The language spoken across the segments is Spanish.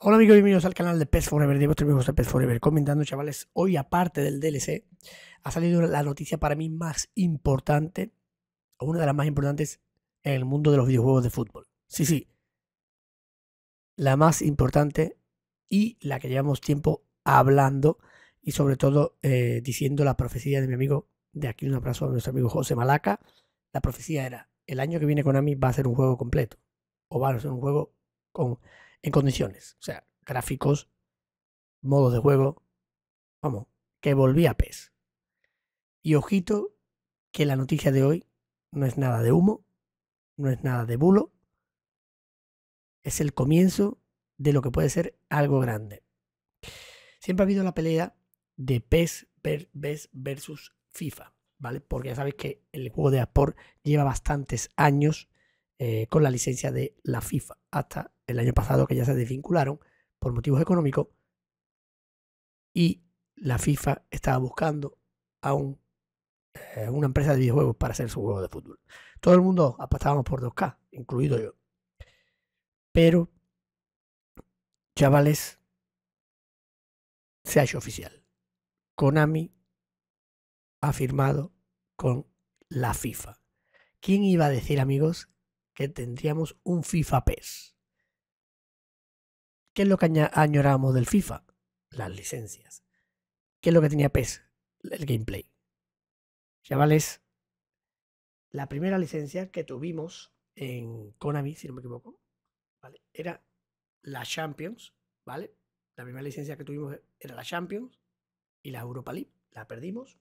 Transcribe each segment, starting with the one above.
Hola amigos, bienvenidos al canal de PES Forever, de vuestro amigos de PES Forever, comentando chavales, hoy aparte del DLC, ha salido la noticia para mí más importante, o una de las más importantes en el mundo de los videojuegos de fútbol. Sí, sí, la más importante y la que llevamos tiempo hablando y sobre todo eh, diciendo la profecía de mi amigo, de aquí un abrazo a nuestro amigo José Malaca, la profecía era, el año que viene Konami va a ser un juego completo, o va a ser un juego con en condiciones. O sea, gráficos, modos de juego. Vamos, que volví a PES. Y ojito que la noticia de hoy no es nada de humo, no es nada de bulo. Es el comienzo de lo que puede ser algo grande. Siempre ha habido la pelea de PES, versus FIFA, ¿vale? Porque ya sabéis que el juego de aport lleva bastantes años eh, con la licencia de la FIFA hasta el año pasado que ya se desvincularon por motivos económicos y la FIFA estaba buscando a eh, una empresa de videojuegos para hacer su juego de fútbol. Todo el mundo apostábamos por 2K, incluido yo. Pero, chavales, se ha hecho oficial. Konami ha firmado con la FIFA. ¿Quién iba a decir, amigos, que tendríamos un FIFA PES. ¿Qué es lo que añoramos del FIFA? Las licencias. ¿Qué es lo que tenía PES? El gameplay. Chavales, la primera licencia que tuvimos en Konami, si no me equivoco, ¿vale? era la Champions, ¿vale? La primera licencia que tuvimos era la Champions y la Europa League, la perdimos.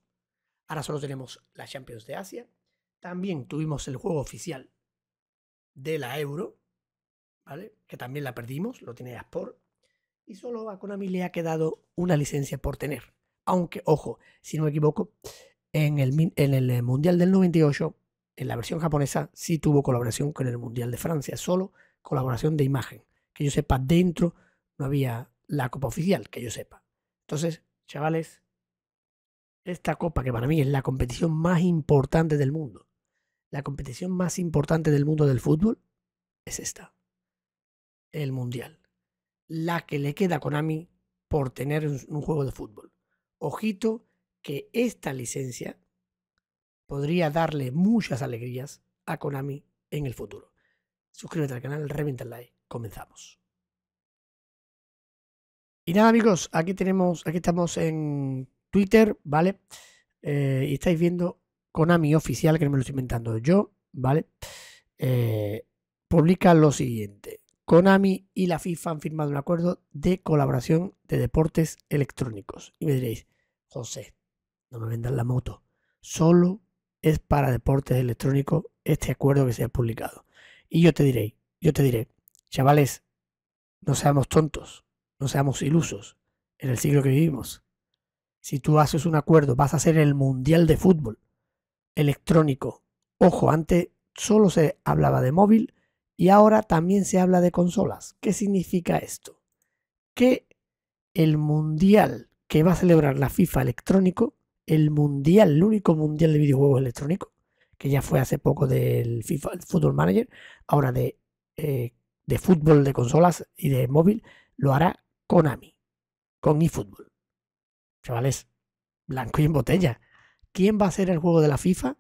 Ahora solo tenemos la Champions de Asia. También tuvimos el juego oficial de la euro, ¿vale? Que también la perdimos, lo tiene Aspor. Y solo a Konami le ha quedado una licencia por tener. Aunque, ojo, si no me equivoco, en el, en el Mundial del 98, en la versión japonesa, sí tuvo colaboración con el Mundial de Francia, solo colaboración de imagen. Que yo sepa, dentro no había la copa oficial, que yo sepa. Entonces, chavales, esta copa que para mí es la competición más importante del mundo, la competición más importante del mundo del fútbol es esta, el Mundial. La que le queda a Konami por tener un juego de fútbol. Ojito que esta licencia podría darle muchas alegrías a Konami en el futuro. Suscríbete al canal, reventa el like, comenzamos. Y nada amigos, aquí tenemos, aquí estamos en Twitter, ¿vale? Eh, y estáis viendo Konami oficial, que no me lo estoy inventando yo, ¿vale? Eh, publica lo siguiente. Konami y la FIFA han firmado un acuerdo de colaboración de deportes electrónicos. Y me diréis, José, no me vendan la moto. Solo es para deportes electrónicos este acuerdo que se ha publicado. Y yo te diré, yo te diré, chavales, no seamos tontos, no seamos ilusos en el siglo que vivimos. Si tú haces un acuerdo, vas a ser el mundial de fútbol electrónico. Ojo, antes solo se hablaba de móvil y ahora también se habla de consolas. ¿Qué significa esto? Que el mundial que va a celebrar la FIFA electrónico, el mundial, el único mundial de videojuegos electrónico, que ya fue hace poco del FIFA, el Football Manager, ahora de, eh, de fútbol de consolas y de móvil, lo hará Konami, con eFootball. Chavales, blanco y en botella. ¿Quién va a ser el juego de la FIFA?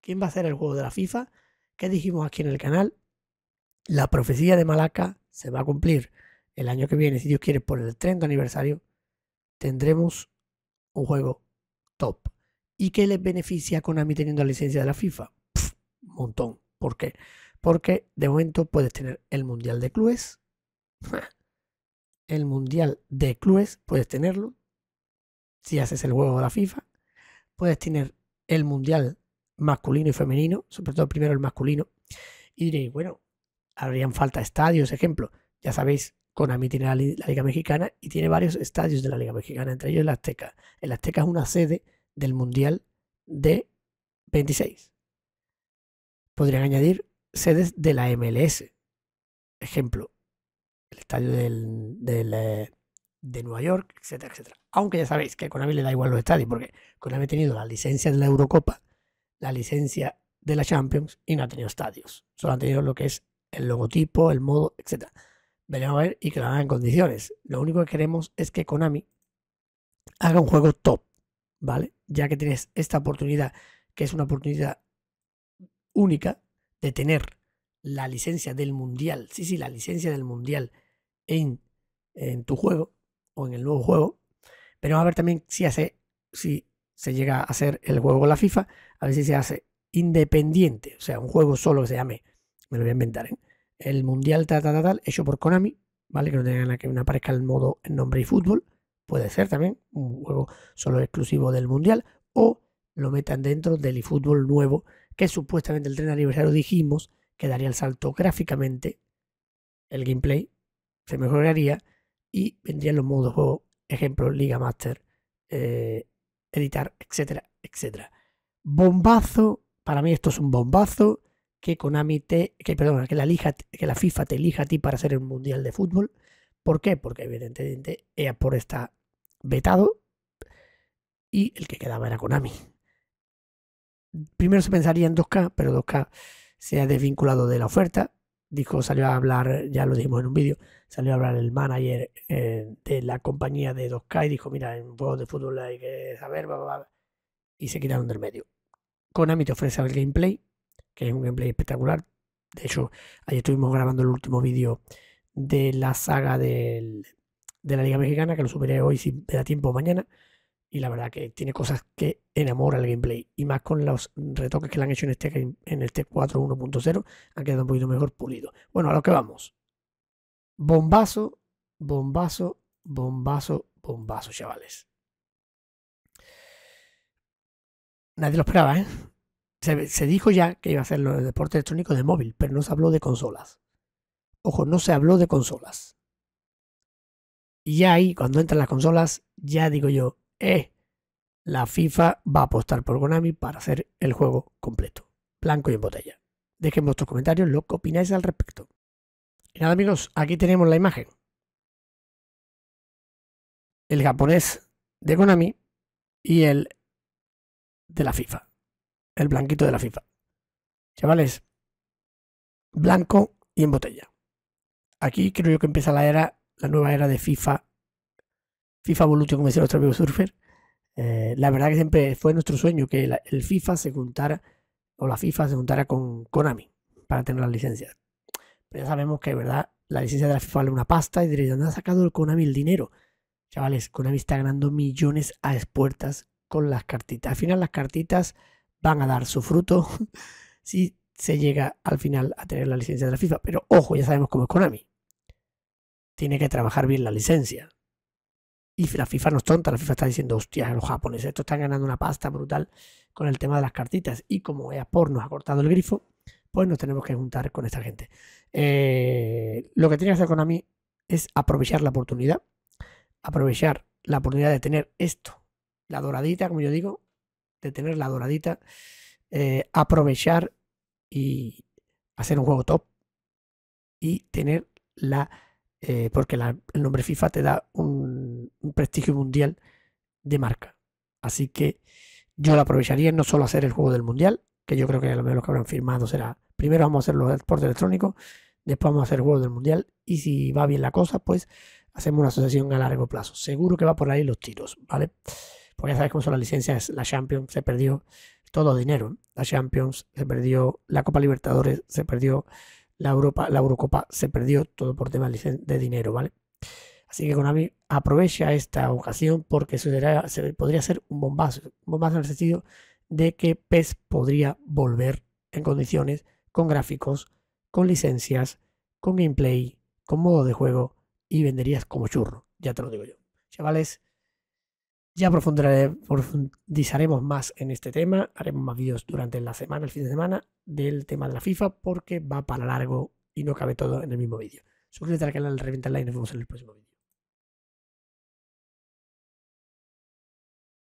¿Quién va a ser el juego de la FIFA? ¿Qué dijimos aquí en el canal? La profecía de Malaca se va a cumplir el año que viene, si Dios quiere, por el 30 aniversario. Tendremos un juego top. ¿Y qué les beneficia a Konami teniendo la licencia de la FIFA? un montón. ¿Por qué? Porque de momento puedes tener el Mundial de Clubes. El Mundial de Clubes puedes tenerlo. Si haces el juego de la FIFA puedes tener el mundial masculino y femenino, sobre todo primero el masculino, y diréis, bueno, habrían falta estadios, ejemplo, ya sabéis, Konami tiene la, Liga Mexicana y tiene varios estadios de la Liga Mexicana, entre ellos el Azteca. El Azteca es una sede del Mundial de 26. Podrían añadir sedes de la MLS. Ejemplo, el estadio del, eh, de Nueva York, etcétera, etcétera. Aunque ya sabéis que a Konami le da igual los estadios, porque Konami ha tenido la licencia de la Eurocopa, la licencia de la Champions y no ha tenido estadios. Solo han tenido lo que es el logotipo, el modo, etcétera. Veremos a ver y que lo hagan en condiciones. Lo único que queremos es que Konami haga un juego top, ¿vale? Ya que tienes esta oportunidad, que es una oportunidad única de tener la licencia del mundial, sí, sí, la licencia del mundial en, en tu juego, o en el nuevo juego. vamos a ver también si hace, si se llega a hacer el juego la FIFA, a ver si se hace independiente, o sea, un juego solo que se llame, me lo voy a inventar, ¿eh? el Mundial tal, tal, tal, hecho por Konami, ¿vale? Que no tengan que no aparezca el modo en nombre y fútbol, puede ser también un juego solo exclusivo del Mundial, o lo metan dentro del fútbol nuevo, que supuestamente el tren aniversario dijimos que daría el salto gráficamente, el gameplay se mejoraría, y vendrían los modos juego, ejemplo, Liga Master, eh, editar, etcétera, etcétera. Bombazo, para mí esto es un bombazo que Konami te, que perdona, que la, que la FIFA te elija a ti para ser el mundial de fútbol. ¿Por qué? Porque evidentemente EA por está vetado y el que quedaba era Konami. Primero se pensaría en 2K, pero 2K se ha desvinculado de la oferta dijo, salió a hablar, ya lo dijimos en un vídeo, salió a hablar el manager eh, de la compañía de 2K y dijo, mira, en juegos de fútbol hay que saber, y se quitaron del medio. Konami te ofrece el gameplay, que es un gameplay espectacular. De hecho, ayer estuvimos grabando el último vídeo de la saga del, de la Liga Mexicana, que lo subiré hoy si me da tiempo mañana y la verdad que tiene cosas que enamora el gameplay y más con los retoques que le han hecho en este, t en este 4 1.0 han quedado un poquito mejor pulido. Bueno, a lo que vamos. Bombazo, bombazo, bombazo, bombazo, chavales. Nadie lo esperaba, ¿eh? Se, dijo ya que iba a ser el deporte electrónico de móvil, pero no se habló de consolas. Ojo, no se habló de consolas. Y ahí, cuando entran las consolas, ya digo yo, eh, la FIFA va a apostar por Konami para hacer el juego completo, blanco y en botella. Dejen vuestros comentarios lo que opináis al respecto. Y nada amigos, aquí tenemos la imagen. El japonés de Konami y el de la FIFA. El blanquito de la FIFA. Chavales, blanco y en botella. Aquí creo yo que empieza la era, la nueva era de FIFA FIFA Evolution, como decía nuestro amigo Surfer, eh, la verdad que siempre fue nuestro sueño que el FIFA se juntara, o la FIFA se juntara con Konami para tener la licencia. Pero ya sabemos que, ¿verdad? La licencia de la FIFA vale una pasta y diréis, ¿dónde ha sacado el Konami el dinero? Chavales, Konami está ganando millones a expuertas con las cartitas. Al final las cartitas van a dar su fruto si se llega al final a tener la licencia de la FIFA. Pero ojo, ya sabemos cómo es Konami. Tiene que trabajar bien la licencia. Y la FIFA no es tonta, la FIFA está diciendo, hostia, los japoneses esto están ganando una pasta brutal con el tema de las cartitas. Y como EAPOR nos ha cortado el grifo, pues nos tenemos que juntar con esta gente. Eh, lo que tiene que hacer Konami es aprovechar la oportunidad, aprovechar la oportunidad de tener esto, la doradita, como yo digo, de tener la doradita, eh, aprovechar y hacer un juego top y tener la eh, porque el nombre FIFA te da un, prestigio mundial de marca. Así que yo lo aprovecharía no solo hacer el juego del mundial, que yo creo que lo mejor que habrán firmado será, primero vamos a hacer los deportes electrónicos, después vamos a hacer el juego del mundial y si va bien la cosa, pues hacemos una asociación a largo plazo. Seguro que va por ahí los tiros, ¿vale? Porque ya sabes cómo son las licencias, la Champions se perdió todo dinero, ¿eh? la Champions se perdió, la Copa Libertadores se perdió la, Europa, la Eurocopa se perdió todo por tema de dinero, ¿vale? Así que Konami aprovecha esta ocasión porque se podría ser un bombazo, un bombazo en el sentido de que PES podría volver en condiciones, con gráficos, con licencias, con gameplay, con modo de juego y venderías como churro, ya te lo digo yo. Chavales, ya profundizaremos más en este tema, haremos más vídeos durante la semana, el fin de semana, del tema de la FIFA, porque va para largo y no cabe todo en el mismo vídeo. Suscríbete al canal reventa el like y nos vemos en el próximo vídeo.